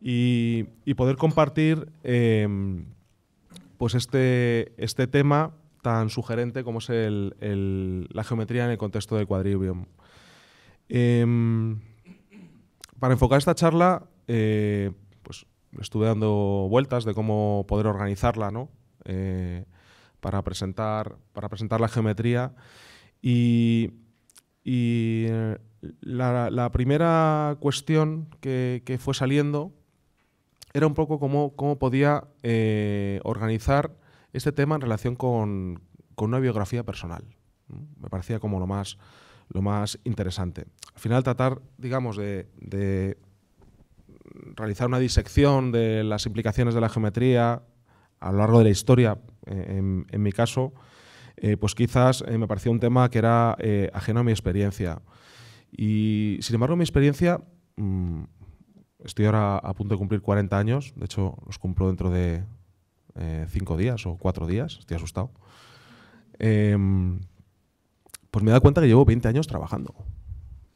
y, poder compartir em, pues este, este, tema tan sugerente como es la geometría en el contexto del quadrivium. Em, para enfocar esta charla, eh, pues estuve dando vueltas de cómo poder organizarla, eh, para, presentar, para presentar la geometría. Y, eh, la, primera cuestión que fue saliendo era un poco cómo, cómo podía eh, organizar este tema en relación con, con una biografía personal. Me parecía como lo más, lo más interesante. Al final tratar, digamos, de, realizar una disección de las implicaciones de la geometría a lo largo de la historia, eh, en, mi caso, eh, pues quizás me parecía un tema que era ajeno a mi experiencia. Y sin embargo, mi experiencia mm, estoy ahora a punto de cumplir 40 años, de hecho los cumplo dentro de 5 eh, días o 4 días, estoy asustado. Em, pues me he dado cuenta que llevo 20 años trabajando.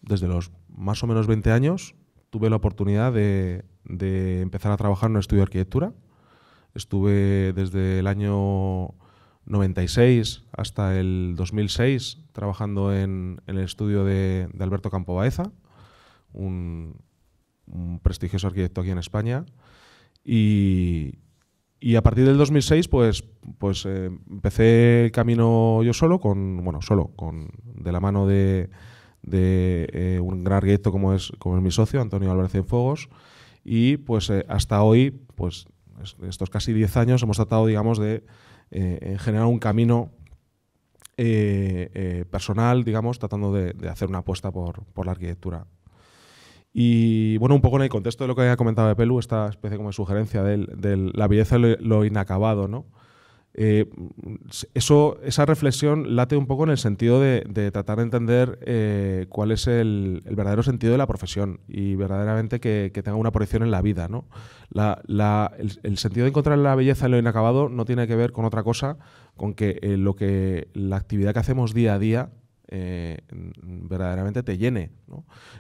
Desde los más o menos 20 años tuve la oportunidad de, empezar a trabajar en un estudio de arquitectura. Estuve desde el año 96 hasta el 2006 trabajando en, el estudio de, Alberto Campobaeza, un, un prestigioso arquitecto aquí en España. Y, y a partir del 2006, pues, pues eh, empecé el camino yo solo, con, bueno, solo, con, de la mano de, de eh, un gran arquitecto como es, como es mi socio, Antonio Álvarez de fogos Y pues eh, hasta hoy, pues estos casi 10 años, hemos tratado, digamos, de generar un camino personal, digamos, tratando de, de hacer una apuesta por, por la arquitectura. Y bueno, un poco en el contexto de lo que había comentado de Pelu, esta especie como de sugerencia de, la belleza lo, inacabado, ¿no? Eh, eso, esa reflexión late un poco en el sentido de, tratar de entender eh, cuál es el, verdadero sentido de la profesión y verdaderamente que, tenga una proyección en la vida. el, sentido de encontrar la belleza en lo inacabado no tiene que ver con otra cosa, con que eh, lo que la actividad que hacemos día a día eh, verdaderamente te llene.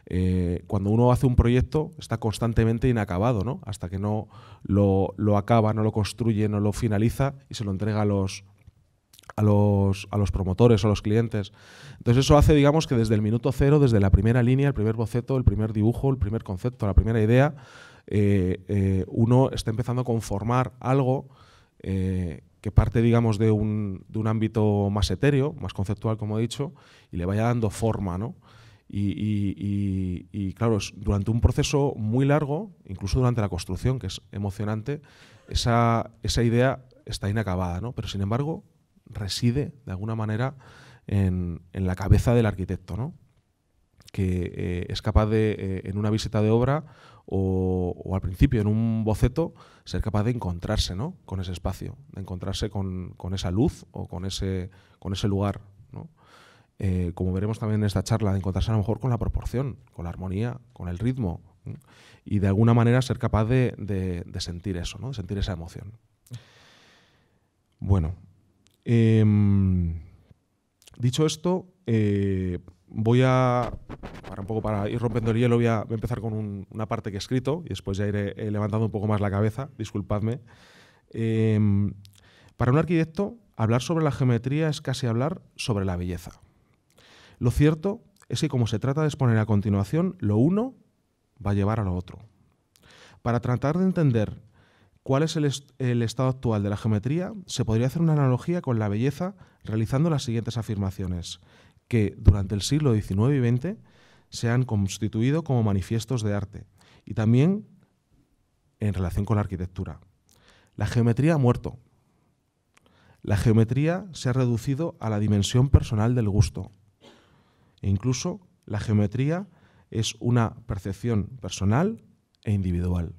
Eh, cuando uno hace un proyecto está constantemente inacabado, hasta que no lo, acaba, no lo construye, no lo finaliza y se lo entrega a los, a los, a los promotores o a los clientes. Entonces eso hace, digamos, que desde el minuto cero, desde la primera línea, el primer boceto, el primer dibujo, el primer concepto, la primera idea, eh, uno está empezando a conformar algo eh, que parte, digamos, de un, ámbito más etéreo, más conceptual, como he dicho, y le vaya dando forma, Y, claro, durante un proceso muy largo, incluso durante la construcción, que es emocionante, esa, idea está inacabada, Pero sin embargo, reside, de alguna manera, en, la cabeza del arquitecto, que eh, es capaz de, eh, en una visita de obra, o, al principio en un boceto, ser capaz de encontrarse con ese espacio, de encontrarse con, esa luz o con ese, con ese lugar. Eh, como veremos también en esta charla, de encontrarse a lo mejor con la proporción, con la armonía, con el ritmo y de alguna manera ser capaz de, sentir eso, de sentir esa emoción. Bueno. Em, Dicho esto, eh, voy a, para un poco para ir rompiendo el hielo, voy a, empezar con una parte que he escrito y después ya iré eh, levantando un poco más la cabeza, disculpadme. Em, para un arquitecto, hablar sobre la geometría es casi hablar sobre la belleza. Lo cierto es que como se trata de exponer a continuación, lo uno va a llevar a lo otro. Para tratar de entender cuál es el, estado actual de la geometría, se podría hacer una analogía con la belleza realizando las siguientes afirmaciones, que durante el siglo XIX y XX se han constituido como manifiestos de arte y también en relación con la arquitectura. La geometría ha muerto. La geometría se ha reducido a la dimensión personal del gusto. E incluso la geometría es una percepción personal e individual.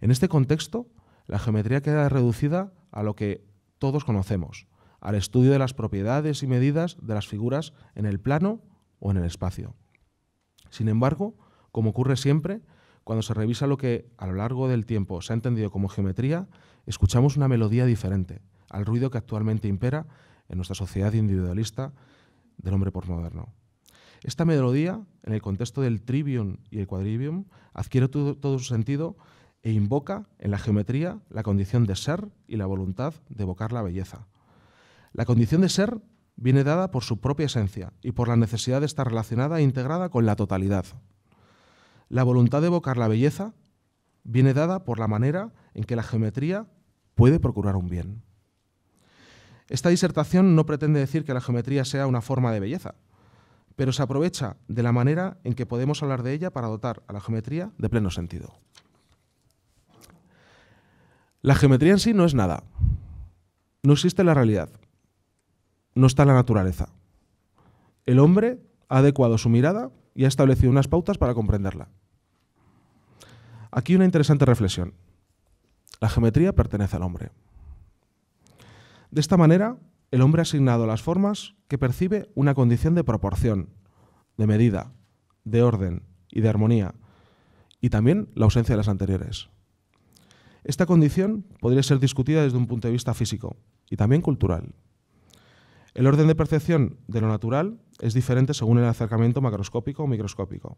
En este contexto, la geometría queda reducida a lo que todos conocemos, al estudio de las propiedades y medidas de las figuras en el plano o en el espacio. Sin embargo, como ocurre siempre, cuando se revisa lo que a lo largo del tiempo se ha entendido como geometría, escuchamos una melodía diferente al ruido que actualmente impera en nuestra sociedad individualista del hombre postmoderno. Esta melodía, en el contexto del trivium y el quadrivium, adquiere todo, todo su sentido e invoca en la geometría la condición de ser y la voluntad de evocar la belleza. La condición de ser viene dada por su propia esencia y por la necesidad de estar relacionada e integrada con la totalidad. La voluntad de evocar la belleza viene dada por la manera en que la geometría puede procurar un bien. Esta disertación no pretende decir que la geometría sea una forma de belleza, pero se aprovecha de la manera en que podemos hablar de ella para dotar a la geometría de pleno sentido. La geometría en sí no es nada. No existe la realidad. No está la naturaleza. El hombre ha adecuado su mirada y ha establecido unas pautas para comprenderla. Aquí una interesante reflexión. La geometría pertenece al hombre. De esta manera, el hombre ha asignado las formas que percibe una condición de proporción, de medida, de orden y de armonía, y también la ausencia de las anteriores. Esta condición podría ser discutida desde un punto de vista físico y también cultural. El orden de percepción de lo natural es diferente según el acercamiento macroscópico o microscópico.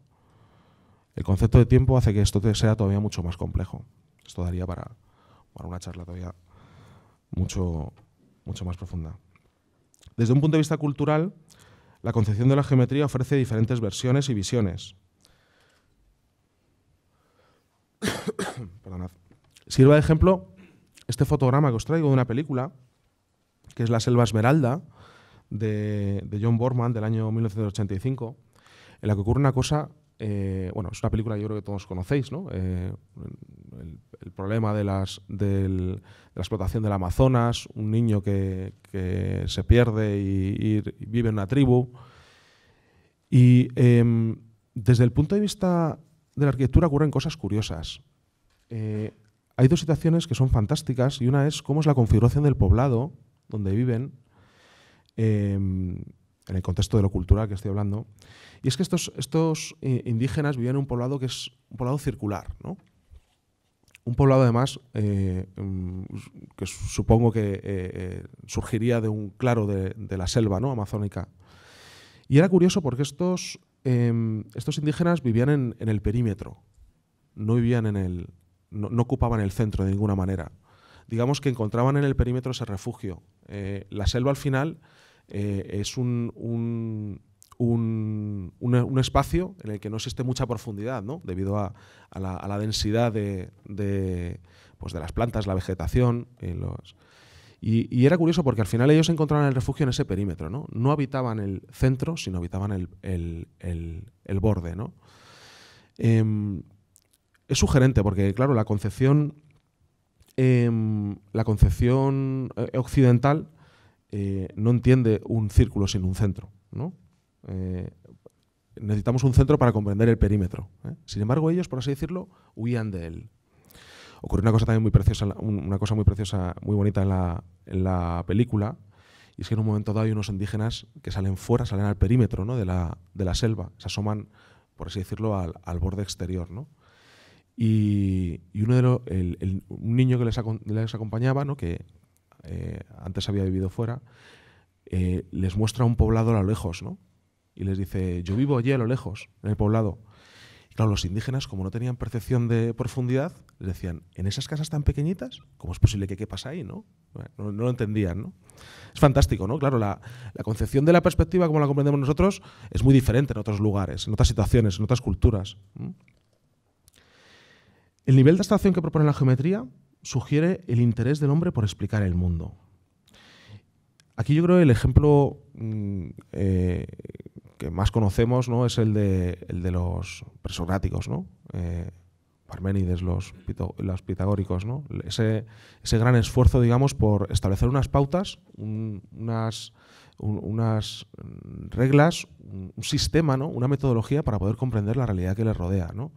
El concepto de tiempo hace que esto sea todavía mucho más complejo. Esto daría para, para una charla todavía mucho, mucho más profunda. Desde un punto de vista cultural, la concepción de la geometría ofrece diferentes versiones y visiones. Perdonad. Sirva de ejemplo este fotograma que os traigo de una película, que es La Selva Esmeralda, de, John Borman, del año 1985, en la que ocurre una cosa eh, bueno, es una película que yo creo que todos conocéis, ¿no? Eh, el, problema de, las, de, la explotación del Amazonas, un niño que, se pierde y, vive en una tribu. Y em, desde el punto de vista de la arquitectura ocurren cosas curiosas. Eh, hay dos situaciones que son fantásticas y una es cómo es la configuración del poblado donde viven, em, en el contexto de lo cultural que estoy hablando. Y es que estos, estos eh, indígenas vivían en un poblado que es un poblado circular, Un poblado además eh, em, que supongo que eh, surgiría de un claro de, la selva ¿no? amazónica. Y era curioso porque estos, em, estos indígenas vivían en, el perímetro, no vivían en el, no, ocupaban el centro de ninguna manera. Digamos que encontraban en el perímetro ese refugio. Eh, la selva al final eh, es un, un, espacio en el que no existe mucha profundidad, ¿no? debido a, la, densidad de, pues, de, las plantas, la vegetación. Eh, y, los, y, era curioso porque al final ellos encontraban el refugio en ese perímetro. No, habitaban el centro, sino habitaban el, borde. ¿no? Em, es sugerente, porque claro, la concepción, em, la concepción eh, occidental eh, no entiende un círculo sin un centro. ¿no? Eh, necesitamos un centro para comprender el perímetro. Sin embargo, ellos, por así decirlo, huían de él. Ocurrió una cosa también muy preciosa, una cosa muy preciosa, muy bonita en la, película, y es que en un momento dado hay unos indígenas que salen fuera, salen al perímetro de, la, selva, se asoman, por así decirlo, al, al borde exterior. ¿no? Y, uno de el, un niño que les, les acompañaba, ¿no? que eh, antes había vivido fuera, eh, les muestra un poblado a lo lejos, ¿no? Y les dice, yo vivo allí a lo lejos, en el poblado. Y claro, los indígenas, como no tenían percepción de profundidad, les decían, ¿en esas casas tan pequeñitas? ¿Cómo es posible que pasa ahí, no? no, lo entendían, ¿no? Es fantástico, ¿no? Claro, la, la, concepción de la perspectiva, como la comprendemos nosotros, es muy diferente en otros lugares, en otras situaciones, en otras culturas. El nivel de abstracción que propone la geometría sugiere el interés del hombre por explicar el mundo. Aquí yo creo que el ejemplo mm, eh, que más conocemos ¿no? es el de, el de los presocráticos, ¿no? Eh, Parménides, los, los pitagóricos, ¿no? ese, gran esfuerzo, digamos, por establecer unas pautas, unas, unas, reglas, un, sistema, ¿no? una metodología para poder comprender la realidad que les rodea. ¿no?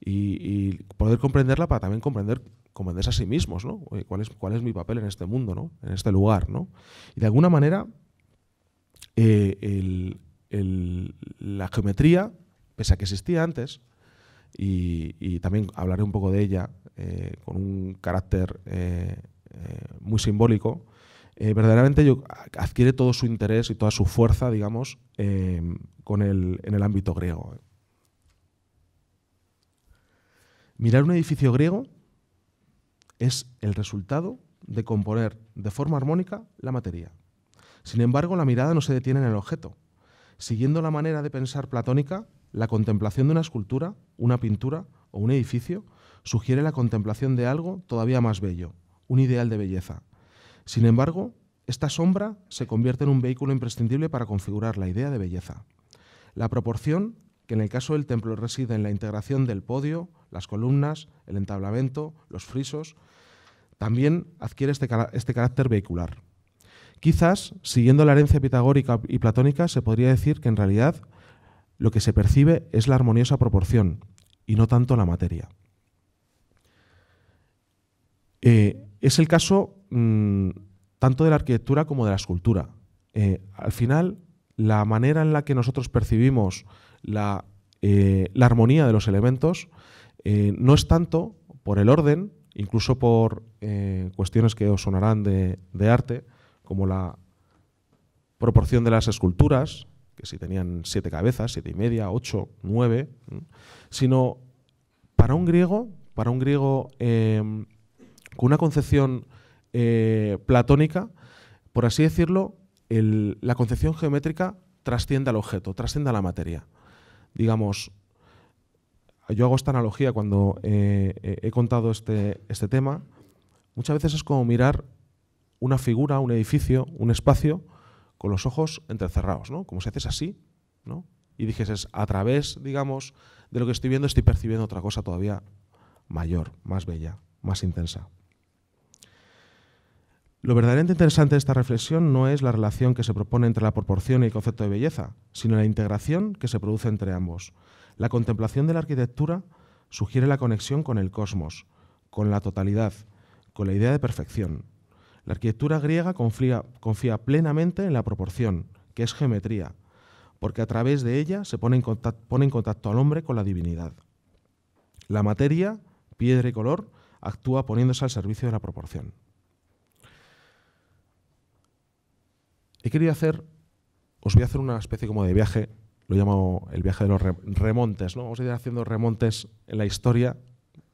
y, poder comprenderla para también comprender comprenderse a sí mismos, ¿no? Eh, ¿cuál, es, ¿Cuál es mi papel en este mundo, ¿no? En este lugar, ¿no? Y de alguna manera, eh, la geometría, pese a que existía antes, y, también hablaré un poco de ella eh, con un carácter muy simbólico, verdaderamente yo, adquiere todo su interés y toda su fuerza, digamos, con el, en el ámbito griego. Mirar un edificio griego es el resultado de componer de forma armónica la materia. Sin embargo, la mirada no se detiene en el objeto. Siguiendo la manera de pensar platónica, la contemplación de una escultura, una pintura o un edificio sugiere la contemplación de algo todavía más bello, un ideal de belleza. Sin embargo, esta sombra se convierte en un vehículo imprescindible para configurar la idea de belleza. La proporción, que en el caso del templo reside en la integración del podio, las columnas, el entablamento, los frisos, también adquiere este, este, carácter vehicular. Quizás, siguiendo la herencia pitagórica y platónica, se podría decir que en realidad lo que se percibe es la armoniosa proporción y no tanto la materia. Eh, es el caso mm, tanto de la arquitectura como de la escultura. Eh, al final, la manera en la que nosotros percibimos la, eh, la armonía de los elementos eh, no es tanto por el orden, incluso por eh, cuestiones que os sonarán de, arte, como la proporción de las esculturas, que si tenían siete cabezas, siete y media, ocho, nueve, sino para un griego, para un griego eh, con una concepción platónica, por así decirlo, la concepción geométrica trasciende al objeto, trasciende a la materia. Digamos, yo hago esta analogía cuando eh, he contado este, este tema, muchas veces es como mirar una figura, un edificio, un espacio, con los ojos entrecerrados, ¿no? Como si haces así, ¿no? Y es a través, digamos, de lo que estoy viendo, estoy percibiendo otra cosa todavía mayor, más bella, más intensa. Lo verdaderamente interesante de esta reflexión no es la relación que se propone entre la proporción y el concepto de belleza, sino la integración que se produce entre ambos. La contemplación de la arquitectura sugiere la conexión con el cosmos, con la totalidad, con la idea de perfección. La arquitectura griega confía, plenamente en la proporción, que es geometría, porque a través de ella se pone en, contacto, pone en contacto al hombre con la divinidad. La materia, piedra y color, actúa poniéndose al servicio de la proporción. He querido hacer, os voy a hacer una especie como de viaje lo llamo el viaje de los remontes. ¿no? Vamos a ir haciendo remontes en la historia.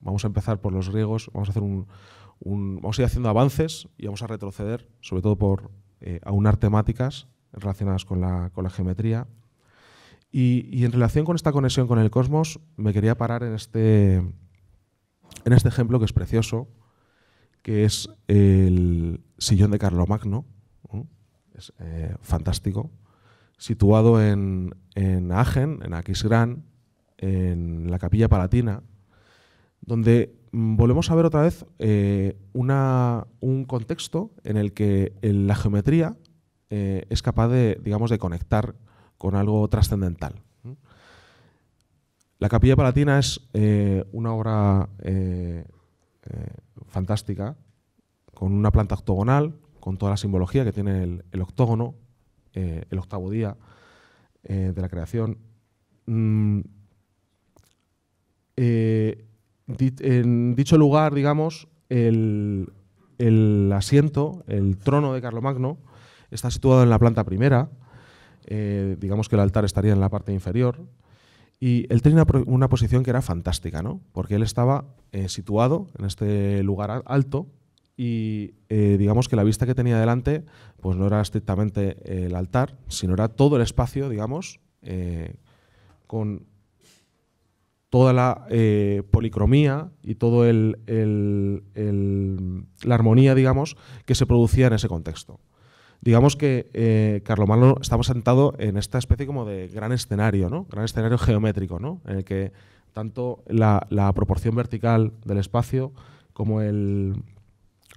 Vamos a empezar por los griegos, vamos a, hacer un, vamos a ir haciendo avances y vamos a retroceder, sobre todo por eh, aunar temáticas relacionadas con la, con la geometría. Y, en relación con esta conexión con el cosmos, me quería parar en este, en este ejemplo que es precioso, que es el sillón de Carlomagno. ¿no? Es eh, fantástico situado en, Agen, en Aquisgrán, en la Capilla Palatina, donde mm, volvemos a ver otra vez eh, un contexto en el que la geometría eh, es capaz de, digamos, de conectar con algo trascendental. La Capilla Palatina es eh, una obra fantástica, con una planta octogonal, con toda la simbología que tiene el octógono, eh, el octavo día eh, de la creación. Mm, eh, en dicho lugar, digamos, el, asiento, el trono de Carlomagno, está situado en la planta primera. digamos que el altar estaría en la parte inferior. Y él tenía una, posición que era fantástica, ¿no? Porque él estaba situado en este lugar alto, y eh, digamos que la vista que tenía delante pues no era estrictamente eh, el altar, sino era todo el espacio, digamos, eh, con toda la policromía y toda el, la armonía, digamos, que se producía en ese contexto. Digamos que eh, Malo, estaba sentado en esta especie como de gran escenario, ¿no? Gran escenario geométrico, ¿no? En el que tanto la proporción vertical del espacio como el,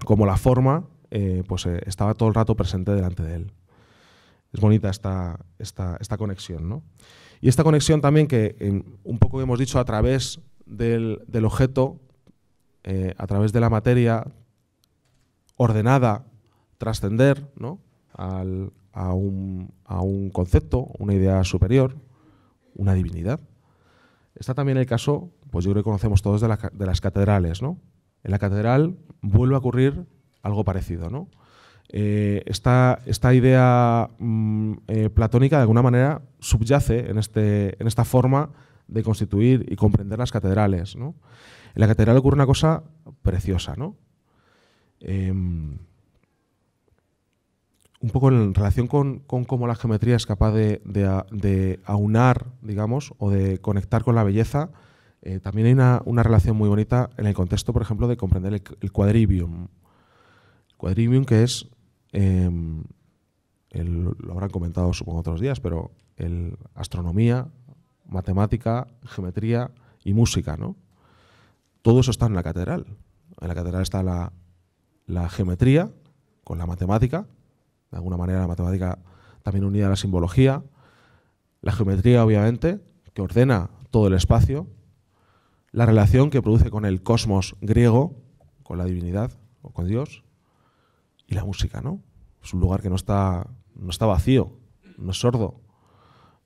como la forma, eh, pues eh, estaba todo el rato presente delante de él. Es bonita esta, conexión. ¿no? Y esta conexión también que un poco hemos dicho a través del, objeto, eh, a través de la materia ordenada, trascender ¿no? a, un, concepto, una idea superior, una divinidad. Está también el caso, pues yo creo que conocemos todos de, de las catedrales, ¿no? en la catedral vuelve a ocurrir algo parecido. ¿no? Eh, esta, idea mm, eh, platónica de alguna manera subyace en, este, en, esta forma de constituir y comprender las catedrales. En la catedral ocurre una cosa preciosa. ¿no? Em, un poco en relación con, cómo la geometría es capaz de, de aunar, digamos, o de conectar con la belleza, eh, también hay una, relación muy bonita en el contexto, por ejemplo, de comprender el, cuadrivium quadrivium. El quadrivium que es, em, lo habrán comentado supongo otros días, pero el astronomía, matemática, geometría y música, ¿no? Todo eso está en la catedral. En la catedral está la, la geometría con la matemática, de alguna manera la matemática también unida a la simbología, la geometría obviamente, que ordena todo el espacio, la relación que produce con el cosmos griego, con la divinidad o con Dios, y la música, ¿no? Es un lugar que no está, no está vacío, no es sordo,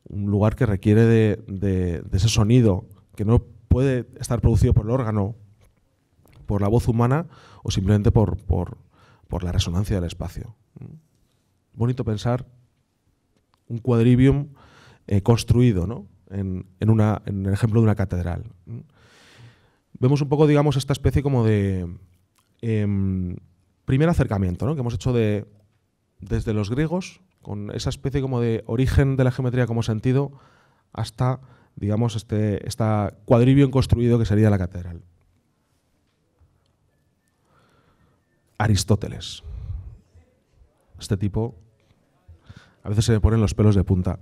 un lugar que requiere de, ese sonido que no puede estar producido por el órgano, por la voz humana o simplemente por, la resonancia del espacio. Bonito pensar un quadrivium eh, construido ¿no? en, en el ejemplo de una catedral vemos un poco, digamos, esta especie como de em, primer acercamiento ¿no? que hemos hecho de, desde los griegos, con esa especie como de origen de la geometría como sentido, hasta, digamos, este esta en construido que sería la catedral. Aristóteles. Este tipo, a veces se me ponen los pelos de punta.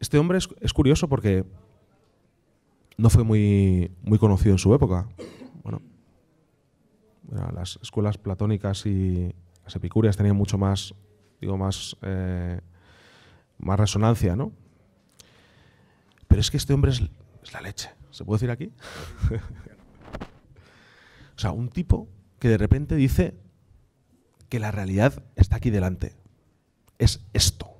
Este hombre es curioso porque no fue muy, muy conocido en su época. Bueno, las escuelas platónicas y las epicúreas tenían mucho más, digo, más, eh, más resonancia, ¿no? Pero es que este hombre es, es la leche. ¿Se puede decir aquí? o sea, un tipo que de repente dice que la realidad está aquí delante. Es esto.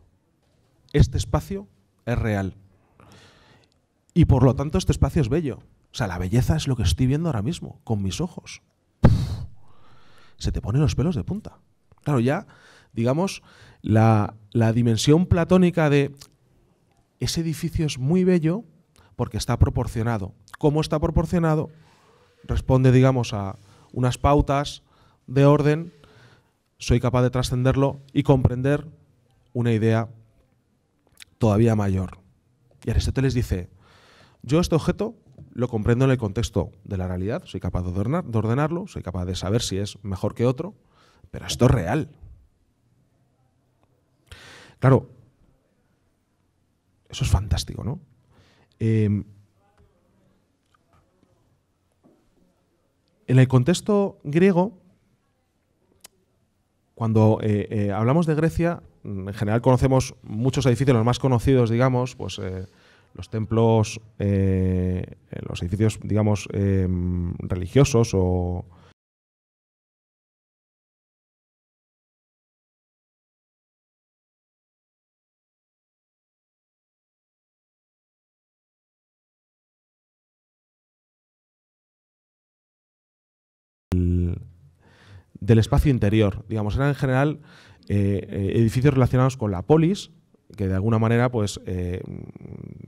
Este espacio es real. Y por lo tanto este espacio es bello. O sea, la belleza es lo que estoy viendo ahora mismo, con mis ojos. se te ponen los pelos de punta. Claro, ya, digamos, la, la dimensión platónica de ese edificio es muy bello porque está proporcionado. ¿Cómo está proporcionado? Responde, digamos, a unas pautas de orden. Soy capaz de trascenderlo y comprender una idea todavía mayor. Y Aristóteles dice, yo este objeto lo comprendo en el contexto de la realidad, soy capaz de, ordenarlo, soy capaz de saber si es mejor que otro, pero esto es real. Claro, eso es fantástico, ¿no? Em, en el contexto griego, cuando eh, eh, hablamos de Grecia, en general conocemos muchos edificios, los más conocidos, digamos, pues eh, los templos, eh, eh, los edificios, digamos, eh, religiosos o... del espacio interior, digamos, eran en general edificios relacionados con la polis, que de alguna manera pues, eh,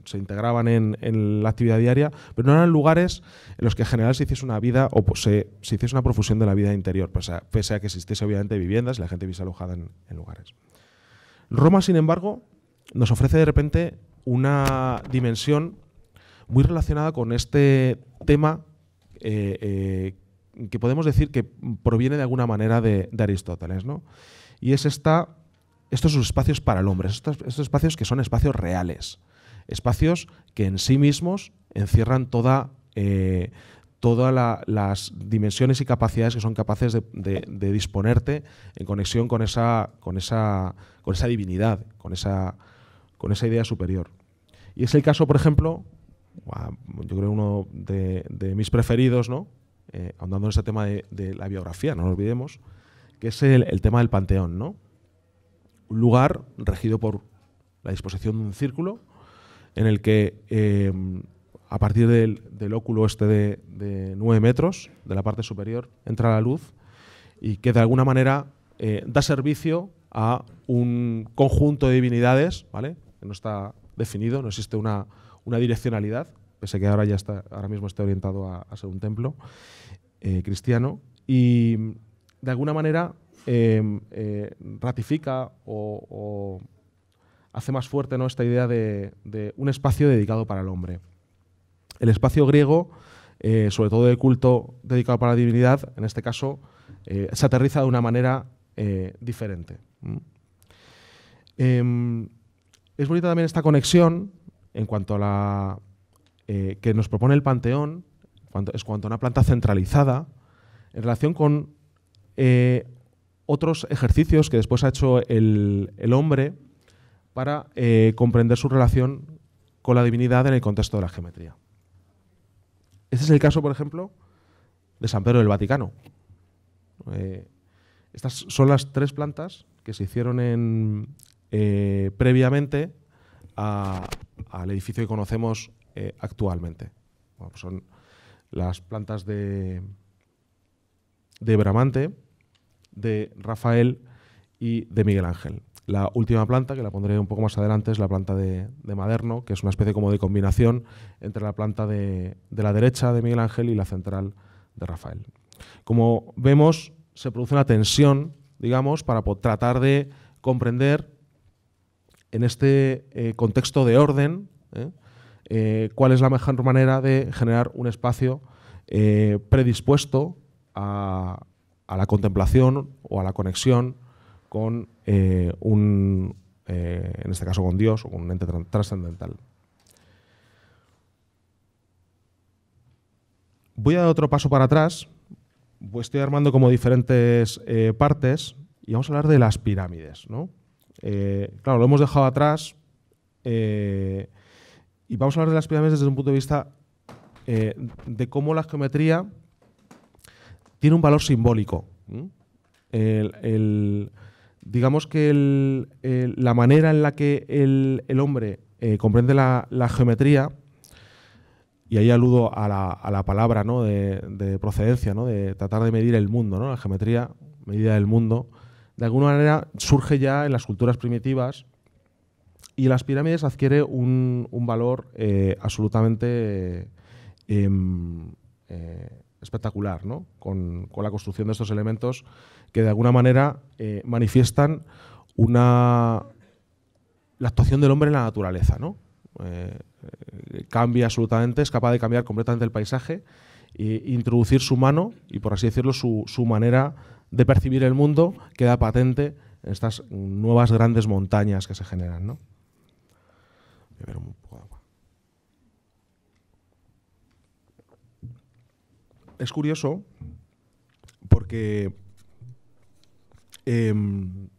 se integraban en, la actividad diaria, pero no eran lugares en los que en general se hiciese una vida o pues, se, hiciese una profusión de la vida interior, pues, pese a, que existiese obviamente viviendas y la gente viese alojada en, lugares. Roma, sin embargo, nos ofrece de repente una dimensión muy relacionada con este tema eh, eh, que podemos decir que proviene de alguna manera de, de Aristóteles, ¿no? Y es esta estos son espacios para el hombre, estos, espacios que son espacios reales, espacios que en sí mismos encierran toda, eh, todas las dimensiones y capacidades que son capaces de, disponerte en conexión con esa, con esa, con esa divinidad, con esa, con esa idea superior. Y es el caso, por ejemplo, yo creo uno de, mis preferidos, ¿no? Eh, en este tema de, la biografía, no lo olvidemos, que es el, el tema del panteón, ¿no? lugar regido por la disposición de un círculo en el que em, a partir del, óculo este de, nueve metros, de la parte superior, entra la luz y que de alguna manera eh, da servicio a un conjunto de divinidades, ¿vale? Que no está definido, no existe una, una direccionalidad, pese que ahora ya está, ahora mismo está orientado a, ser un templo eh, cristiano. Y de alguna manera Em, eh, ratifica o, hace más fuerte ¿no? esta idea de, un espacio dedicado para el hombre. El espacio griego, eh, sobre todo de culto dedicado para la divinidad, en este caso, eh, se aterriza de una manera diferente. Em, es bonita también esta conexión en cuanto a la que nos propone el panteón, es cuanto a una planta centralizada, en relación con otros ejercicios que después ha hecho el, hombre para eh, comprender su relación con la divinidad en el contexto de la geometría. Este es el caso, por ejemplo, de San Pedro del Vaticano. Eh, estas son las tres plantas que se hicieron eh, previamente al edificio que conocemos actualmente. Pues son las plantas de Bramante, de Rafael y de Miguel Ángel. La última planta, que la pondré un poco más adelante, es la planta de, Maderno, que es una especie como de combinación entre la planta de, la derecha de Miguel Ángel y la central de Rafael. Como vemos, se produce una tensión, digamos, para tratar de comprender en este eh, contexto de orden ¿eh? Eh, cuál es la mejor manera de generar un espacio predispuesto a, a la contemplación o a la conexión con eh, un, eh, en este caso con Dios o con un ente trascendental. Voy a dar otro paso para atrás, pues estoy armando como diferentes eh, partes y vamos a hablar de las pirámides. claro, lo hemos dejado atrás y vamos a hablar de las pirámides desde un punto de vista de cómo la geometría tiene un valor simbólico. digamos que la manera en la que el, hombre eh, comprende la, geometría, y ahí aludo a la, palabra de, procedencia, de tratar de medir el mundo, la geometría, medida del mundo, de alguna manera surge ya en las culturas primitivas y las pirámides adquiere un, valor eh, absolutamente em, eh, espectacular, ¿no? Con, la construcción de estos elementos que de alguna manera eh, manifiestan una la actuación del hombre en la naturaleza, ¿no? Eh, eh, cambia absolutamente, es capaz de cambiar completamente el paisaje e introducir su mano y, por así decirlo, su, su manera de percibir el mundo queda patente en estas nuevas grandes montañas que se generan. ¿no? a ver un poco es curioso porque em,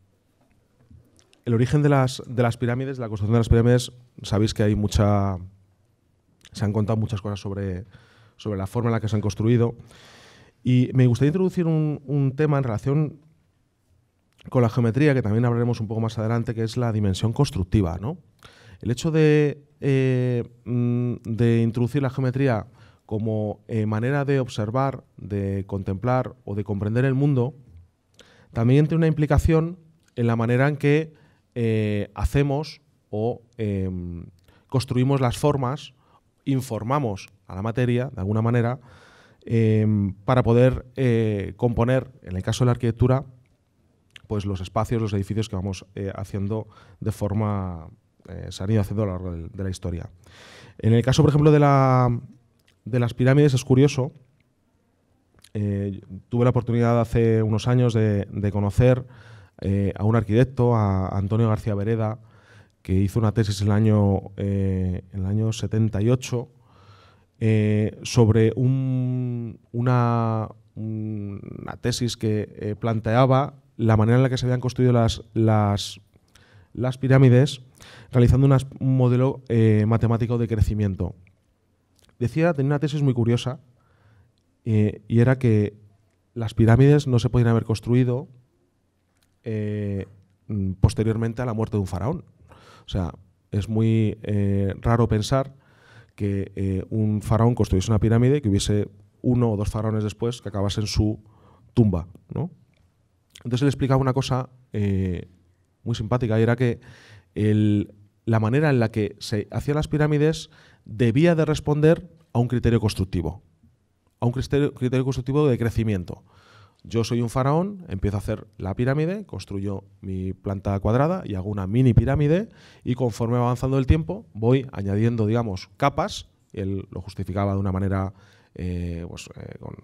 el origen de las, de pirámides, la construcción de las pirámides, sabéis que hay mucha. Se han contado muchas cosas sobre, sobre la forma en la que se han construido. Y me gustaría introducir un, tema en relación con la geometría, que también hablaremos un poco más adelante, que es la dimensión constructiva. ¿no? El hecho de, eh, mm, de introducir la geometría como eh, manera de observar, de contemplar o de comprender el mundo, también tiene una implicación en la manera en que eh, hacemos o em, construimos las formas, informamos a la materia, de alguna manera, em, para poder eh, componer, en el caso de la arquitectura, pues los espacios, los edificios que vamos haciendo de forma, se han ido haciendo a lo largo de la historia. En el caso, por ejemplo, de la, de las pirámides es curioso. Eh, tuve la oportunidad hace unos años de, conocer eh, a un arquitecto, a Antonio García Vereda, que hizo una tesis en el año, eh, el año 78 sobre una, una, tesis que planteaba la manera en la que se habían construido las, las, las pirámides realizando un modelo matemático de crecimiento decía, tenía una tesis muy curiosa, eh, y era que las pirámides no se podían haber construido eh, mm, posteriormente a la muerte de un faraón. O sea, es muy eh, raro pensar que un faraón construyese una pirámide y que hubiese uno o dos faraones después que acabasen su tumba. Entonces él explicaba una cosa muy simpática y era que la manera en la que se hacían las pirámides debía de responder a un criterio constructivo, a un criterio, constructivo de crecimiento. Yo soy un faraón, empiezo a hacer la pirámide, construyo mi planta cuadrada y hago una mini pirámide y conforme avanzando el tiempo voy añadiendo, digamos, capas. Él lo justificaba de una manera eh, pues, eh, con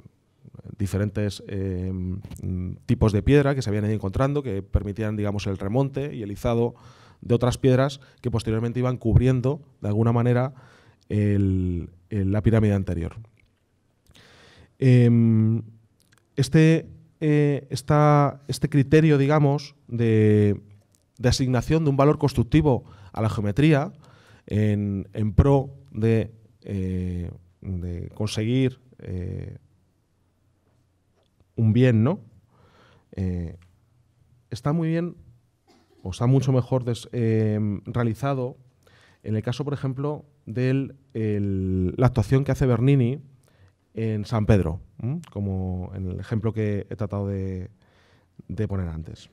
diferentes eh, tipos de piedra que se habían ido encontrando que permitían, digamos, el remonte y el izado de otras piedras que posteriormente iban cubriendo de alguna manera la pirámide anterior. Em, este, eh, este, criterio, digamos, de, asignación de un valor constructivo a la geometría en, pro de, eh, conseguir eh, un bien, ¿no? está muy bien, o está mucho mejor realizado en el caso, por ejemplo, de la actuación que hace Bernini en San Pedro, como en el ejemplo que he tratado de, poner antes.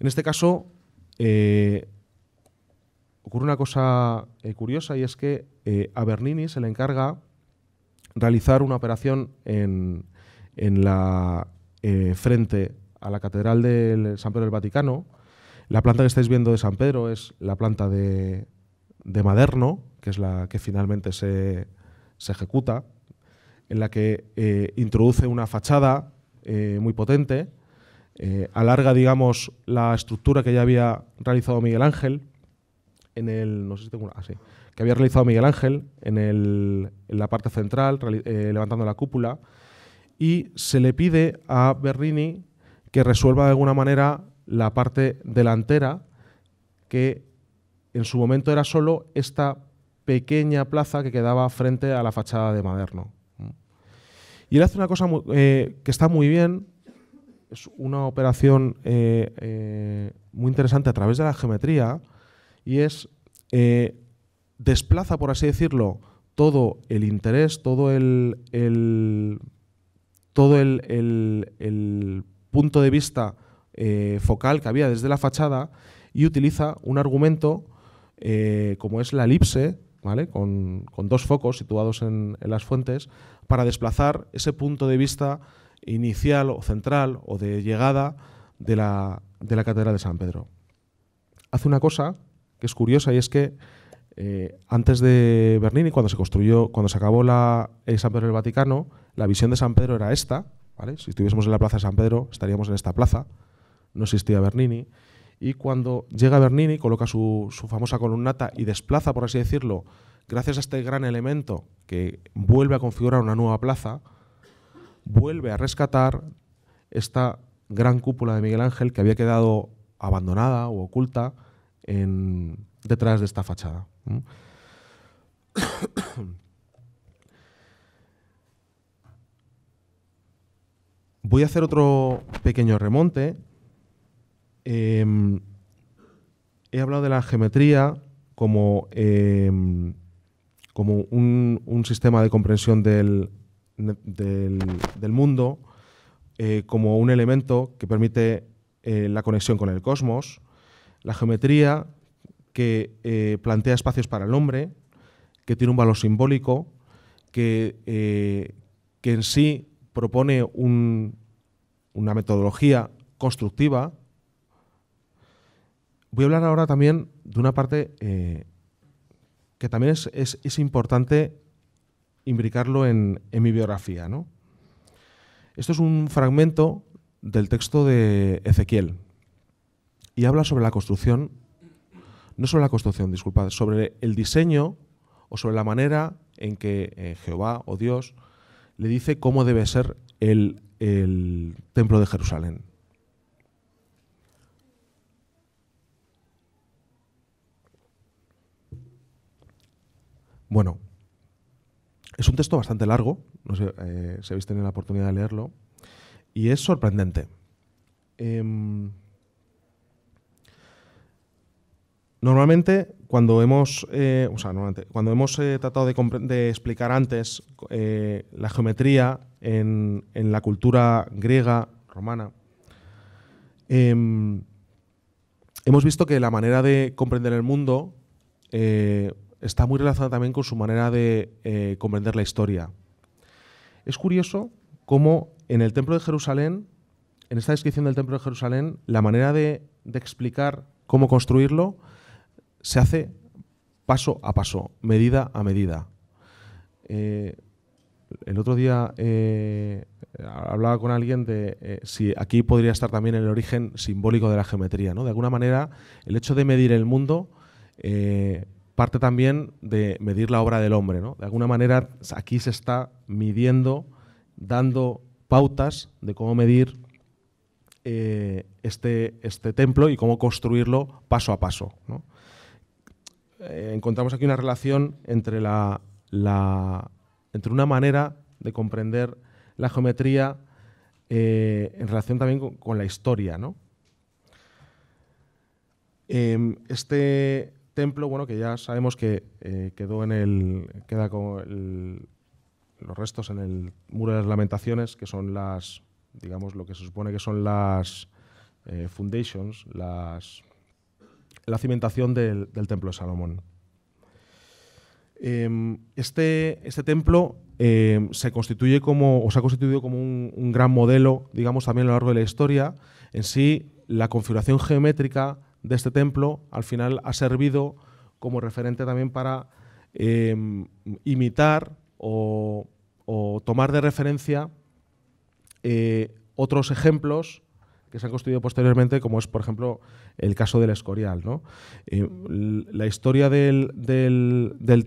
En este caso, eh, ocurre una cosa eh, curiosa y es que eh, a Bernini se le encarga realizar una operación en, en la frente a la Catedral de San Pedro del Vaticano. La planta que estáis viendo de San Pedro es la planta de, de Maderno, que es la que finalmente se, ejecuta, en la que eh, introduce una fachada eh, muy potente, eh, alarga, digamos, la estructura que ya había realizado Miguel Ángel, en el, no sé ah, que había realizado Miguel Ángel en, el, en la parte central, levantando la cúpula, y se le pide a Bernini que resuelva de alguna manera la parte delantera que en su momento era solo esta pequeña plaza que quedaba frente a la fachada de Maderno. Y él hace una cosa eh, que está muy bien, es una operación eh, eh, muy interesante a través de la geometría, y es desplaza, por así decirlo, todo el interés, todo el, todo el, punto de vista focal que había desde la fachada y utiliza un argumento eh, como es la elipse, ¿vale? con, dos focos situados en, las fuentes, para desplazar ese punto de vista inicial o central o de llegada de la, de la Catedral de San Pedro. Hace una cosa que es curiosa y es que eh, antes de Bernini, cuando se construyó, cuando se acabó la, San Pedro del Vaticano, la visión de San Pedro era esta, Si estuviésemos en la Plaza de San Pedro, estaríamos en esta plaza, no existía Bernini. Y cuando llega Bernini, coloca su, famosa columnata y desplaza, por así decirlo, gracias a este gran elemento que vuelve a configurar una nueva plaza, vuelve a rescatar esta gran cúpula de Miguel Ángel que había quedado abandonada o oculta detrás de esta fachada. Voy a hacer otro pequeño remonte Em, he hablado de la geometría como, em, como un, sistema de comprensión del, mundo, eh, como un elemento que permite eh, la conexión con el cosmos, la geometría que eh, plantea espacios para el hombre, que tiene un valor simbólico, que, que en sí propone una metodología constructiva Voy a hablar ahora también de una parte eh, que también es, importante imbricarlo en, mi biografía. Esto es un fragmento del texto de Ezequiel y habla sobre la construcción, no sobre la construcción, disculpad, sobre el diseño o sobre la manera en que eh, Jehová o Dios le dice cómo debe ser el templo de Jerusalén. Bueno, es un texto bastante largo, no sé eh, si habéis tenido la oportunidad de leerlo, y es sorprendente. Em, normalmente, cuando hemos, eh, cuando hemos eh, tratado de, explicar antes la geometría en, en, la cultura griega, romana, em, hemos visto que la manera de comprender el mundo está muy relacionada también con su manera de eh, comprender la historia. Es curioso cómo en el Templo de Jerusalén, en esta descripción del Templo de Jerusalén, la manera de, explicar cómo construirlo se hace paso a paso, medida a medida. Eh, el otro día eh, hablaba con alguien de si aquí podría estar también el origen simbólico de la geometría. ¿no? De alguna manera, el hecho de medir el mundo parte también de medir la obra del hombre. De alguna manera aquí se está midiendo, dando pautas de cómo medir eh, este, este, templo y cómo construirlo paso a paso. Eh, encontramos aquí una relación entre, la, entre una manera de comprender la geometría eh, en relación también con, la historia. este, templo, bueno, que ya sabemos que eh, quedó en el. queda con los restos en el muro de las lamentaciones, que son las. digamos, lo que se supone que son las eh, foundations, las. la cimentación del, templo de Salomón. Em, este, este templo em, se constituye como, o se ha constituido como un, un, gran modelo, digamos, también a lo largo de la historia. En sí, la configuración geométrica de este templo al final ha servido como referente también para em, imitar o, tomar de referencia eh, otros ejemplos que se han construido posteriormente, como es, por ejemplo, el caso del Escorial. Eh, la historia del,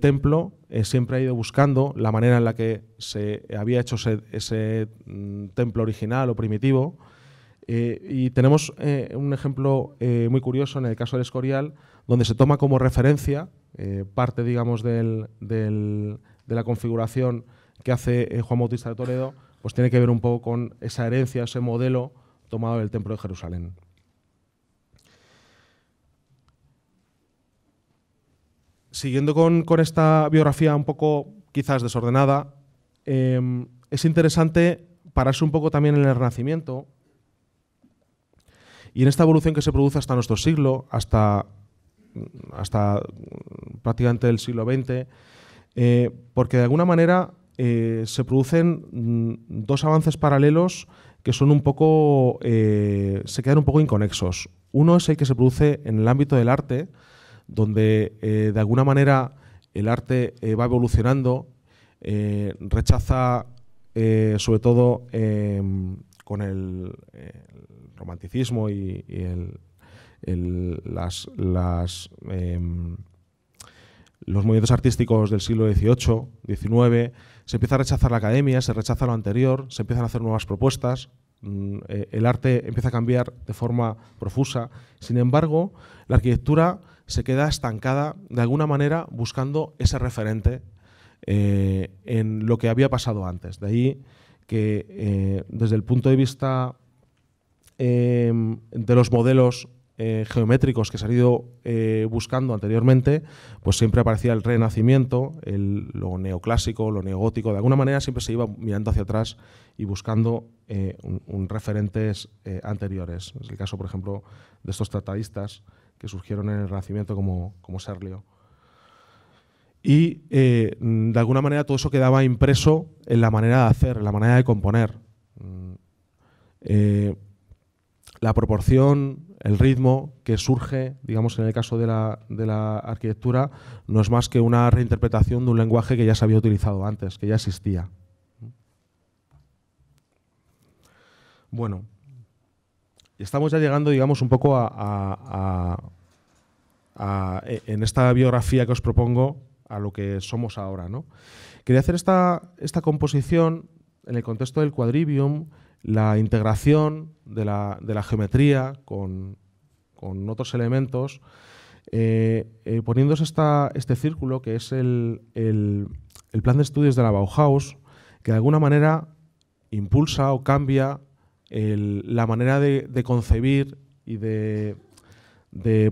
templo eh, siempre ha ido buscando la manera en la que se había hecho ese, mm, templo original o primitivo eh, y tenemos eh, un ejemplo eh, muy curioso en el caso del Escorial, donde se toma como referencia parte, digamos, de la configuración que hace Juan Bautista de Toledo, pues tiene que ver un poco con esa herencia, ese modelo tomado del Templo de Jerusalén. Siguiendo con, con esta biografía un poco quizás desordenada, es interesante pararse un poco también en el Renacimiento, y en esta evolución que se produce hasta nuestro siglo, hasta, hasta prácticamente el siglo XX, eh, porque de alguna manera eh, se producen mm, dos avances paralelos que son un poco, eh, se quedan un poco inconexos. Uno es el que se produce en el ámbito del arte, donde de alguna manera el arte va evolucionando, rechaza sobre todo con el, romanticismo y, em, los movimientos artísticos del siglo XVIII, XIX, se empieza a rechazar la academia, se rechaza lo anterior, se empiezan a hacer nuevas propuestas, mm, eh, el arte empieza a cambiar de forma profusa. Sin embargo, la arquitectura se queda estancada de alguna manera buscando ese referente eh, en lo que había pasado antes. De ahí que eh, desde el punto de vista Em, de los modelos eh, geométricos que se han ido eh, buscando anteriormente, pues siempre aparecía el renacimiento, lo neoclásico, lo neogótico, de alguna manera siempre se iba mirando hacia atrás y buscando eh, un, referentes anteriores. Es el caso, por ejemplo, de estos tratadistas que surgieron en el renacimiento como, como Serlio. Y de alguna manera todo eso quedaba impreso en la manera de hacer, en la manera de componer. Mm, la proporción, el ritmo que surge, digamos, en el caso de la, arquitectura, no es más que una reinterpretación de un lenguaje que ya se había utilizado antes, que ya existía. Bueno, estamos ya llegando, digamos, un poco a, a, a, e, en esta biografía que os propongo, a lo que somos ahora. ¿no? Quería hacer esta, esta composición en el contexto del quadrivium la integración de la, geometría con, otros elementos, eh, eh, poniéndose esta, este círculo que es el, plan de estudios de la Bauhaus, que de alguna manera impulsa o cambia la manera de, concebir y de,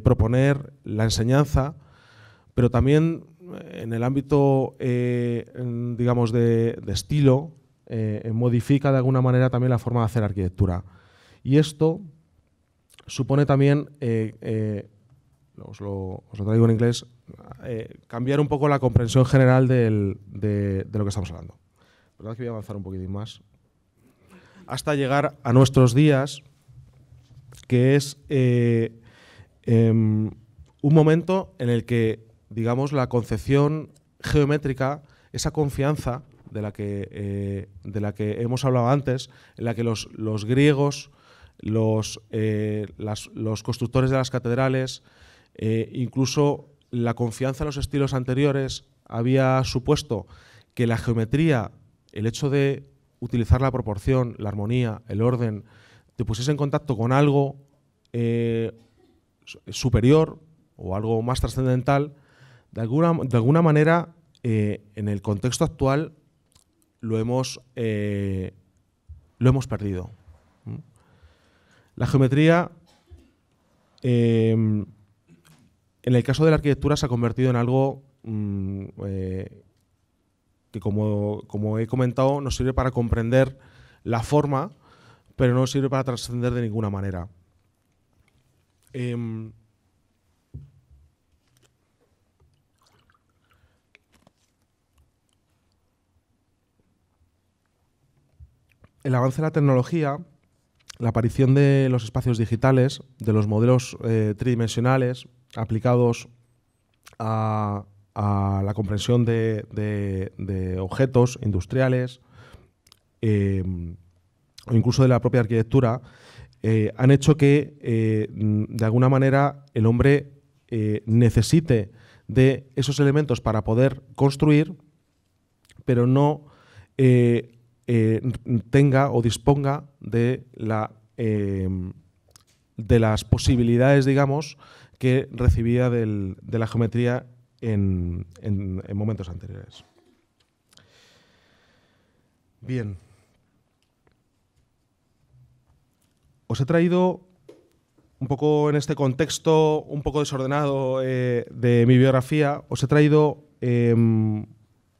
proponer la enseñanza, pero también en el ámbito, eh, digamos, de, estilo, eh, eh, modifica de alguna manera también la forma de hacer arquitectura. Y esto supone también, eh, os, lo, traigo en inglés, cambiar un poco la comprensión general de, de, lo que estamos hablando. La verdad es que voy a avanzar un poquitín más. Hasta llegar a nuestros días, que es em, un momento en el que, digamos, la concepción geométrica, esa confianza de la que, eh, de la que hemos hablado antes, en la que los, griegos, los, eh, los constructores de las catedrales, eh, incluso la confianza en los estilos anteriores había supuesto que la geometría, el hecho de utilizar la proporción, la armonía, el orden, te pusiese en contacto con algo superior o algo más trascendental, de alguna, de alguna manera en el contexto actual lo hemos, eh, lo hemos perdido. La geometría, em, en el caso de la arquitectura, se ha convertido en algo mm, eh, que, como, como, he comentado, nos sirve para comprender la forma, pero no sirve para trascender de ninguna manera. Em, el avance de la tecnología, la aparición de los espacios digitales, de los modelos eh, tridimensionales aplicados a, la comprensión de, objetos industriales em, o incluso de la propia arquitectura, eh, han hecho que, eh, de alguna manera, el hombre necesite de esos elementos para poder construir, pero no eh, tenga o disponga eh, de, las posibilidades, digamos, que recibía de la geometría en, momentos anteriores. Bien. Os he traído un poco en este contexto, un poco desordenado eh, de mi biografía, os he traído em,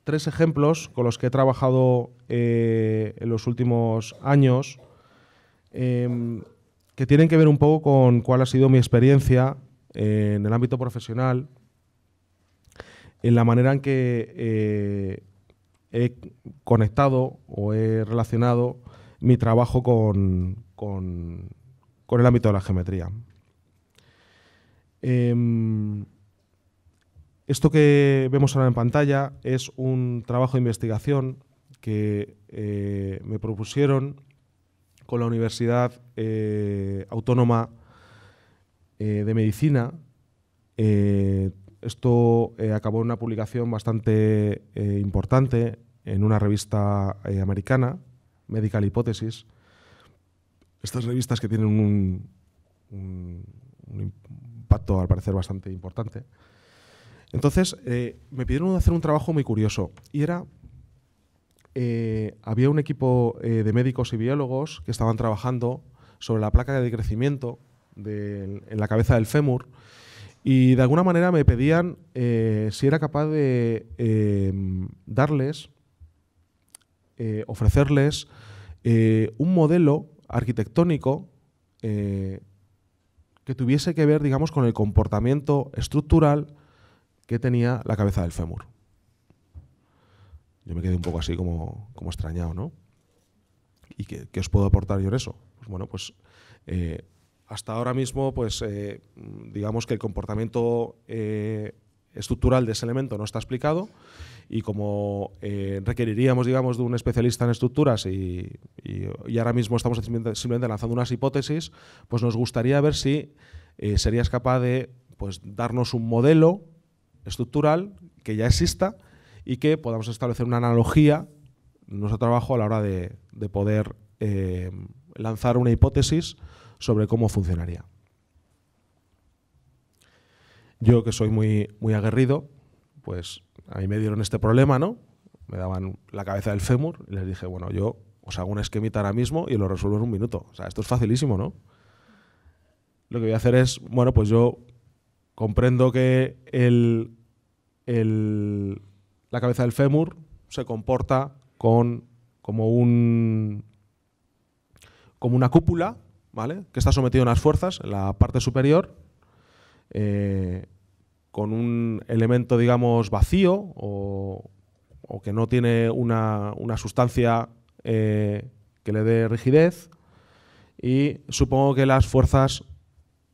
tres ejemplos con los que he trabajado eh, en los últimos años em, que tienen que ver un poco con cuál ha sido mi experiencia en el ámbito profesional, en la manera en que eh, he conectado o he relacionado mi trabajo con, con el ámbito de la geometría. Em, esto que vemos ahora en pantalla es un trabajo de investigación que eh, me propusieron con la Universidad eh, Autónoma eh, de Medicina. esto acabó en una publicación bastante importante en una revista americana, Medical Hypothesis. Estas revistas que tienen un impacto, al parecer, bastante importante. Entonces, eh, me pidieron hacer un trabajo muy curioso y era, eh, había un equipo eh, de médicos y biólogos que estaban trabajando sobre la placa de crecimiento en, la cabeza del fémur y de alguna manera me pedían si era capaz de darles, ofrecerles un modelo arquitectónico que tuviese que ver, digamos, con el comportamiento estructural, que tenía la cabeza del fémur. Yo me quedé un poco así como, extrañado, ¿no? ¿Y qué, os puedo aportar yo en eso? Pues bueno, pues eh, hasta ahora mismo, pues eh, digamos que el comportamiento eh, estructural de ese elemento no está explicado y como requeriríamos, digamos, de un especialista en estructuras y, ahora mismo estamos simplemente lanzando unas hipótesis, pues nos gustaría ver si serías capaz de pues, darnos un modelo estructural que ya exista y que podamos establecer una analogía en nuestro trabajo a la hora de, poder eh, lanzar una hipótesis sobre cómo funcionaría. Yo, que soy muy, muy aguerrido, pues a mí me dieron este problema, ¿no? Me daban la cabeza del fémur y les dije, bueno, yo os hago un esquemita ahora mismo y lo resuelvo en un minuto. O sea, esto es facilísimo, ¿no? Lo que voy a hacer es, bueno, pues yo comprendo que el la cabeza del fémur se comporta con, como, un, una cúpula, ¿vale? Que está sometida a unas fuerzas en la parte superior, eh, con un elemento, digamos, vacío o, que no tiene una, sustancia eh, que le dé rigidez. Y supongo que las fuerzas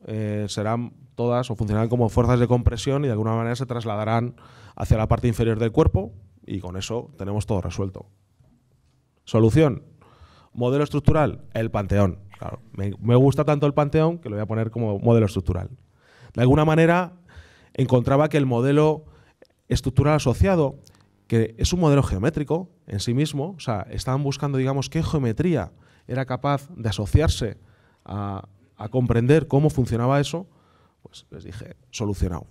eh, serán todas o funcionarán como fuerzas de compresión y de alguna manera se trasladarán hacia la parte inferior del cuerpo y con eso tenemos todo resuelto. Solución. Modelo estructural, el panteón. me, gusta tanto el panteón que lo voy a poner como modelo estructural. De alguna manera encontraba que el modelo estructural asociado, que es un modelo geométrico en sí mismo, o sea, estaban buscando, digamos, qué geometría era capaz de asociarse a comprender cómo funcionaba eso, pues les dije, solucionado.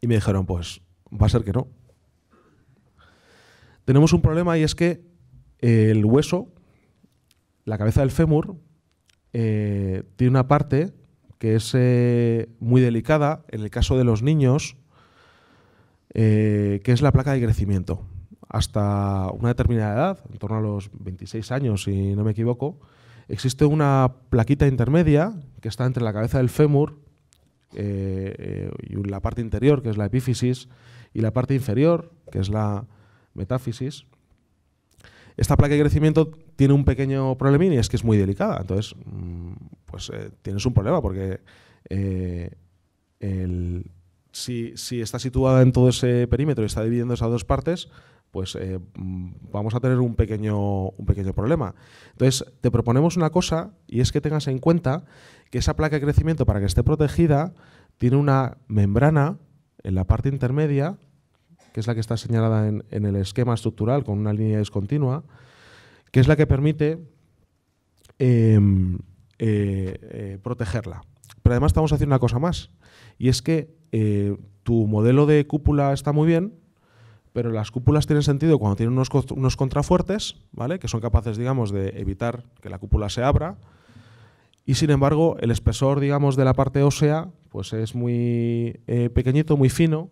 Y me dijeron, pues va a ser que no. Tenemos un problema y es que eh, el hueso, la cabeza del fémur, eh, tiene una parte que es eh, muy delicada, en el caso de los niños, que es la placa de crecimiento. Hasta una determinada edad, en torno a los 26 años, si no me equivoco, existe una plaquita intermedia que está entre la cabeza del fémur eh, eh, y la parte interior, que es la epífisis, y la parte inferior, que es la metáfisis. Esta placa de crecimiento tiene un pequeño problemín y es que es muy delicada. Entonces, mm, pues eh, tienes un problema porque si, está situada en todo ese perímetro y está dividiendo esas dos partes, pues mm, vamos a tener un pequeño, un pequeño problema. Entonces, te proponemos una cosa y es que tengas en cuenta que esa placa de crecimiento, para que esté protegida, tiene una membrana en la parte intermedia, que es la que está señalada en, el esquema estructural con una línea discontinua, que es la que permite em, eh, eh, protegerla. Pero además estamos haciendo una cosa más, y es que eh, tu modelo de cúpula está muy bien, pero las cúpulas tienen sentido cuando tienen unos, unos contrafuertes, ¿vale? que son capaces digamos, de evitar que la cúpula se abra, y sin embargo el espesor, digamos, de la parte ósea pues es muy eh, pequeñito, muy fino